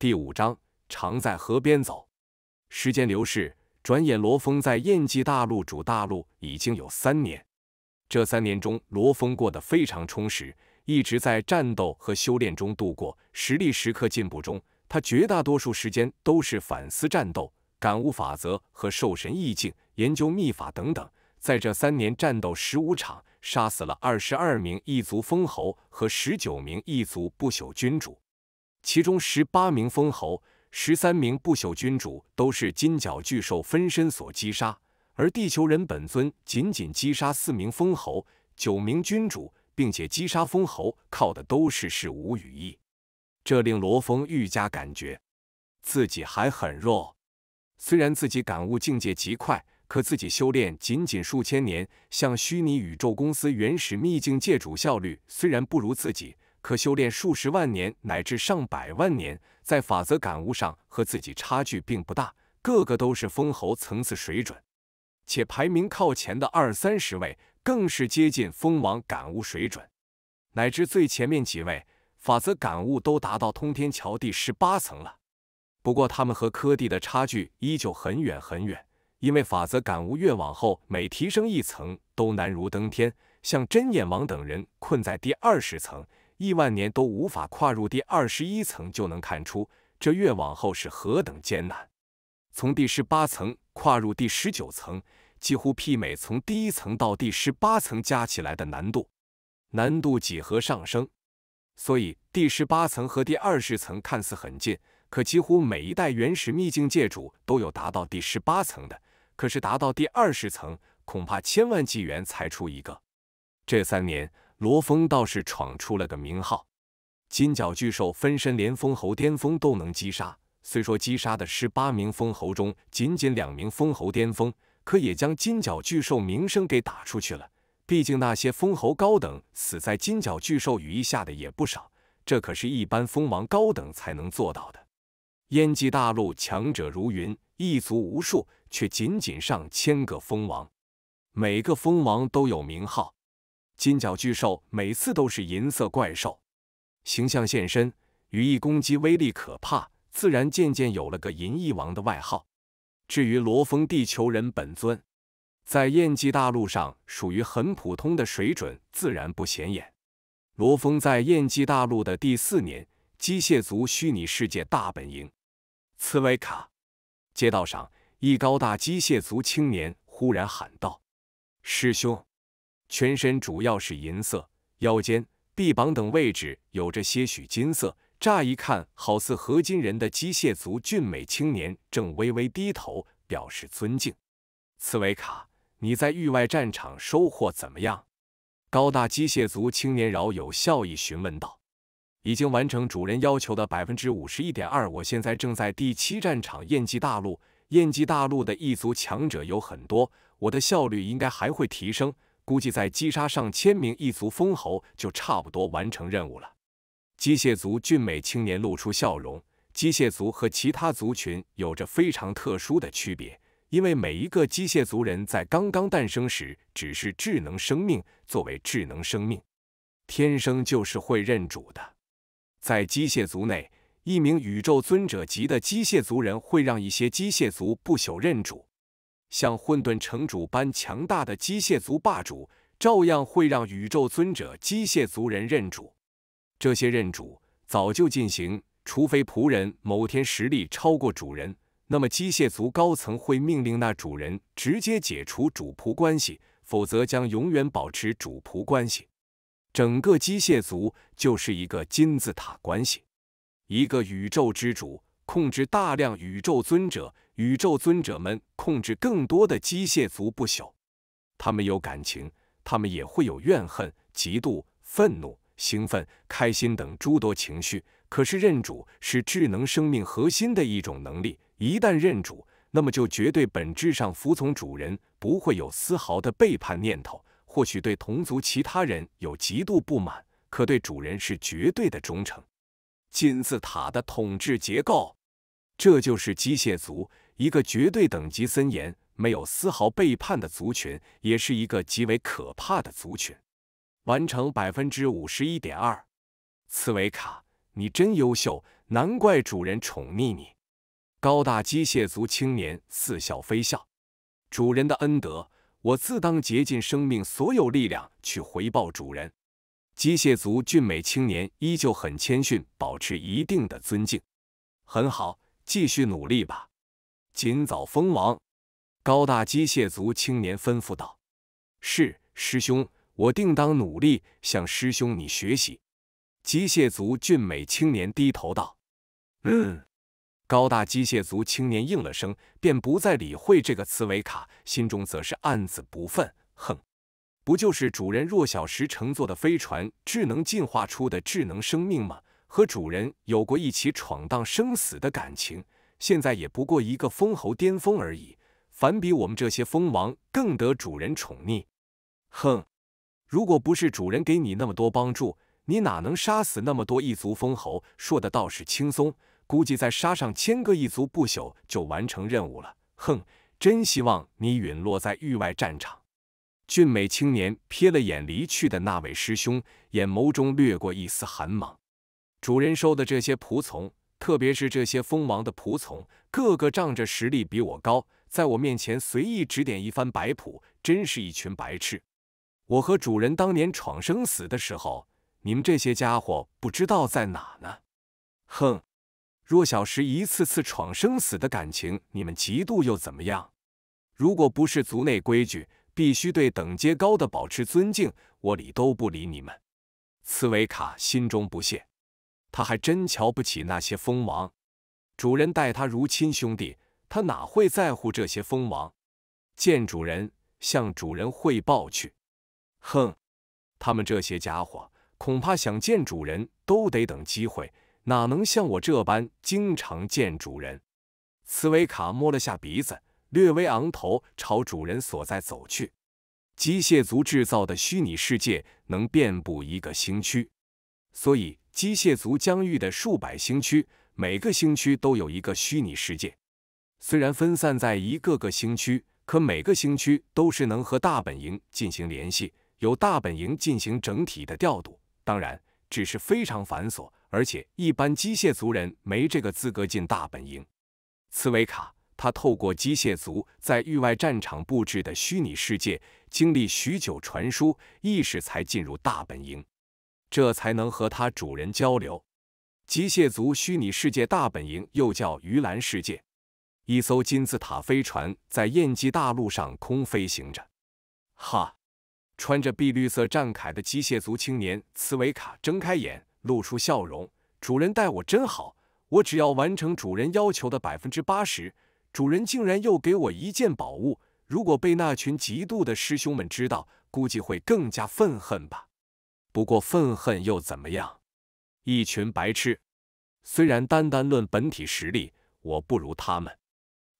第五章，常在河边走。时间流逝，转眼罗峰在燕姬大陆主大陆已经有三年。这三年中，罗峰过得非常充实，一直在战斗和修炼中度过，实力时刻进步中。他绝大多数时间都是反思战斗、感悟法则和兽神意境、研究秘法等等。在这三年，战斗十五场，杀死了二十二名异族封侯和十九名异族不朽君主。其中十八名封侯，十三名不朽君主都是金角巨兽分身所击杀，而地球人本尊仅仅击杀四名封侯，九名君主，并且击杀封侯靠的都是事无羽翼，这令罗峰愈加感觉自己还很弱。虽然自己感悟境界极快，可自己修炼仅仅数千年，像虚拟宇宙公司原始秘境界主效率虽然不如自己。可修炼数十万年乃至上百万年，在法则感悟上和自己差距并不大，个个都是封侯层次水准，且排名靠前的二三十位更是接近封王感悟水准，乃至最前面几位法则感悟都达到通天桥第十八层了。不过他们和柯蒂的差距依旧很远很远，因为法则感悟越往后每提升一层都难如登天，像真眼王等人困在第二十层。亿万年都无法跨入第二十一层，就能看出这越往后是何等艰难。从第十八层跨入第十九层，几乎媲美从第一层到第十八层加起来的难度，难度几何上升。所以第十八层和第二十层看似很近，可几乎每一代原始秘境界主都有达到第十八层的，可是达到第二十层，恐怕千万纪元才出一个。这三年。罗峰倒是闯出了个名号，金角巨兽分身连封侯巅峰都能击杀。虽说击杀的十八名封侯中，仅仅两名封侯巅峰，可也将金角巨兽名声给打出去了。毕竟那些封侯高等死在金角巨兽羽翼下的也不少，这可是一般封王高等才能做到的。燕姬大陆强者如云，一族无数，却仅仅上千个封王，每个封王都有名号。金角巨兽每次都是银色怪兽形象现身，羽翼攻击威力可怕，自然渐渐有了个“银翼王”的外号。至于罗峰，地球人本尊，在燕姬大陆上属于很普通的水准，自然不显眼。罗峰在燕姬大陆的第四年，机械族虚拟世界大本营，茨维卡街道上，一高大机械族青年忽然喊道：“师兄！”全身主要是银色，腰间、臂膀等位置有着些许金色，乍一看好似合金人的机械族俊美青年，正微微低头表示尊敬。茨维卡，你在域外战场收获怎么样？高大机械族青年饶有笑意询问道：“已经完成主人要求的百分之五十一点二，我现在正在第七战场燕姬大陆。燕姬大陆的异族强者有很多，我的效率应该还会提升。”估计在击杀上千名异族封侯，就差不多完成任务了。机械族俊美青年露出笑容。机械族和其他族群有着非常特殊的区别，因为每一个机械族人在刚刚诞生时只是智能生命。作为智能生命，天生就是会认主的。在机械族内，一名宇宙尊者级的机械族人会让一些机械族不朽认主。像混沌城主般强大的机械族霸主，照样会让宇宙尊者机械族人认主。这些认主早就进行，除非仆人某天实力超过主人，那么机械族高层会命令那主人直接解除主仆关系，否则将永远保持主仆关系。整个机械族就是一个金字塔关系，一个宇宙之主。控制大量宇宙尊者，宇宙尊者们控制更多的机械族不朽。他们有感情，他们也会有怨恨、嫉妒、愤怒、兴奋、开心等诸多情绪。可是认主是智能生命核心的一种能力，一旦认主，那么就绝对本质上服从主人，不会有丝毫的背叛念头。或许对同族其他人有极度不满，可对主人是绝对的忠诚。金字塔的统治结构。这就是机械族，一个绝对等级森严、没有丝毫背叛的族群，也是一个极为可怕的族群。完成百分之五十一点二，茨维卡，你真优秀，难怪主人宠溺你。高大机械族青年似笑非笑，主人的恩德，我自当竭尽生命所有力量去回报主人。机械族俊美青年依旧很谦逊，保持一定的尊敬。很好。继续努力吧，尽早封王。高大机械族青年吩咐道：“是，师兄，我定当努力，向师兄你学习。”机械族俊美青年低头道：“嗯。”高大机械族青年应了声，便不再理会这个茨维卡，心中则是暗自不忿：“哼，不就是主人弱小时乘坐的飞船智能进化出的智能生命吗？”和主人有过一起闯荡生死的感情，现在也不过一个封侯巅峰而已，反比我们这些封王更得主人宠溺。哼，如果不是主人给你那么多帮助，你哪能杀死那么多一族封侯？说的倒是轻松，估计再杀上千个一族不朽就完成任务了。哼，真希望你陨落在域外战场。俊美青年瞥了眼离去的那位师兄，眼眸中掠过一丝寒芒。主人收的这些仆从，特别是这些蜂王的仆从，个个仗着实力比我高，在我面前随意指点一番，白谱，真是一群白痴！我和主人当年闯生死的时候，你们这些家伙不知道在哪呢？哼！弱小时一次次闯生死的感情，你们嫉妒又怎么样？如果不是族内规矩，必须对等阶高的保持尊敬，我理都不理你们。茨维卡心中不屑。他还真瞧不起那些蜂王，主人待他如亲兄弟，他哪会在乎这些蜂王？见主人，向主人汇报去。哼，他们这些家伙恐怕想见主人都得等机会，哪能像我这般经常见主人？茨维卡摸了下鼻子，略微昂头朝主人所在走去。机械族制造的虚拟世界能遍布一个星区。所以，机械族疆域的数百星区，每个星区都有一个虚拟世界。虽然分散在一个个星区，可每个星区都是能和大本营进行联系，由大本营进行整体的调度。当然，只是非常繁琐，而且一般机械族人没这个资格进大本营。茨维卡，他透过机械族在域外战场布置的虚拟世界，经历许久传输意识才进入大本营。这才能和它主人交流。机械族虚拟世界大本营又叫鱼篮世界。一艘金字塔飞船在燕姬大陆上空飞行着。哈，穿着碧绿色战铠的机械族青年茨维卡睁开眼，露出笑容。主人待我真好，我只要完成主人要求的百分之八十，主人竟然又给我一件宝物。如果被那群嫉妒的师兄们知道，估计会更加愤恨吧。不过愤恨又怎么样？一群白痴！虽然单单论本体实力，我不如他们，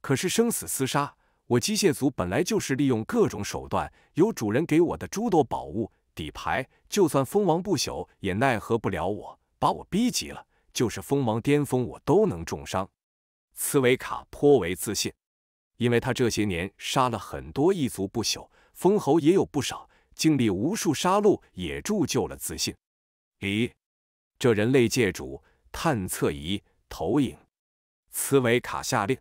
可是生死厮杀，我机械族本来就是利用各种手段，有主人给我的诸多宝物底牌，就算封王不朽也奈何不了我。把我逼急了，就是锋王巅峰，我都能重伤。茨维卡颇为自信，因为他这些年杀了很多异族不朽，封侯也有不少。经历无数杀戮，也铸就了自信。咦，这人类界主探测仪投影，茨维卡下令。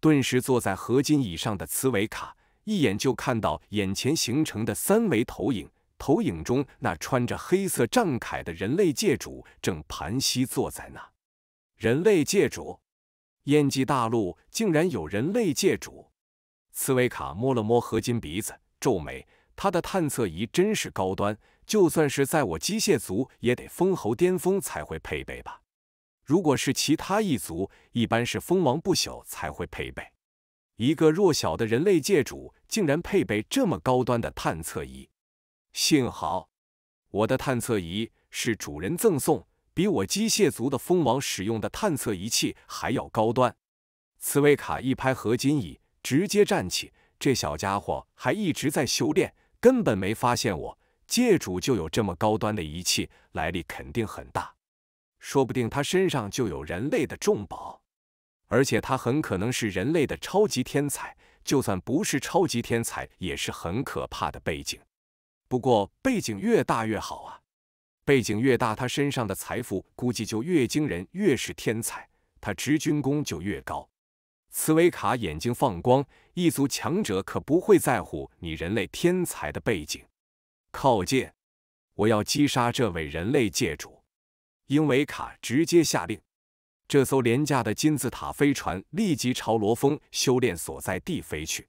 顿时，坐在合金椅上的茨维卡一眼就看到眼前形成的三维投影。投影中，那穿着黑色战铠的人类界主正盘膝坐在那。人类界主，燕姬大陆竟然有人类界主！茨维卡摸了摸合金鼻子，皱眉。他的探测仪真是高端，就算是在我机械族，也得封侯巅峰才会配备吧。如果是其他一族，一般是封王不朽才会配备。一个弱小的人类界主，竟然配备这么高端的探测仪。幸好我的探测仪是主人赠送，比我机械族的封王使用的探测仪器还要高端。茨威卡一拍合金椅，直接站起。这小家伙还一直在修炼。根本没发现我，界主就有这么高端的仪器，来历肯定很大，说不定他身上就有人类的重宝，而且他很可能是人类的超级天才，就算不是超级天才，也是很可怕的背景。不过背景越大越好啊，背景越大，他身上的财富估计就越惊人，越是天才，他值军功就越高。茨维卡眼睛放光，异族强者可不会在乎你人类天才的背景。靠近，我要击杀这位人类界主。英维卡直接下令，这艘廉价的金字塔飞船立即朝罗峰修炼所在地飞去。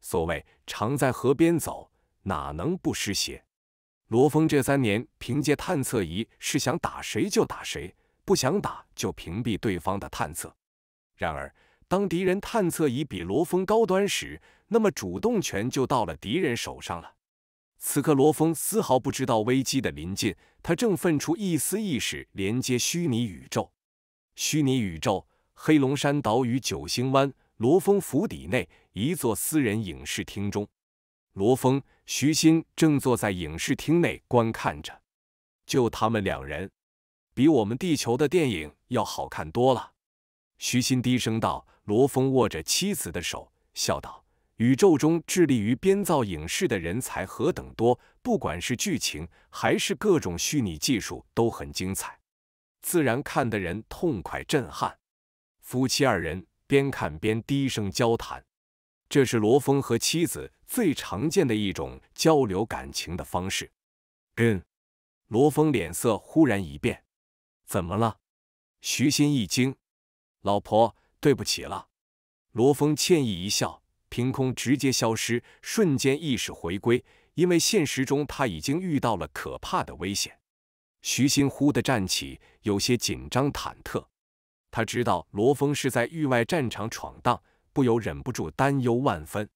所谓常在河边走，哪能不湿鞋？罗峰这三年凭借探测仪，是想打谁就打谁，不想打就屏蔽对方的探测。然而。当敌人探测仪比罗峰高端时，那么主动权就到了敌人手上了。此刻罗峰丝毫不知道危机的临近，他正奋出一丝意识连接虚拟宇宙。虚拟宇宙，黑龙山岛屿九星湾罗峰府邸内一座私人影视厅中，罗峰、徐新正坐在影视厅内观看着。就他们两人，比我们地球的电影要好看多了。徐新低声道。罗峰握着妻子的手，笑道：“宇宙中致力于编造影视的人才何等多，不管是剧情还是各种虚拟技术都很精彩，自然看得人痛快震撼。”夫妻二人边看边低声交谈，这是罗峰和妻子最常见的一种交流感情的方式。嗯，罗峰脸色忽然一变，怎么了？徐欣一惊，老婆。对不起了，罗峰歉意一笑，凭空直接消失，瞬间意识回归。因为现实中他已经遇到了可怕的危险。徐新忽地站起，有些紧张忐忑。他知道罗峰是在域外战场闯荡，不由忍不住担忧万分。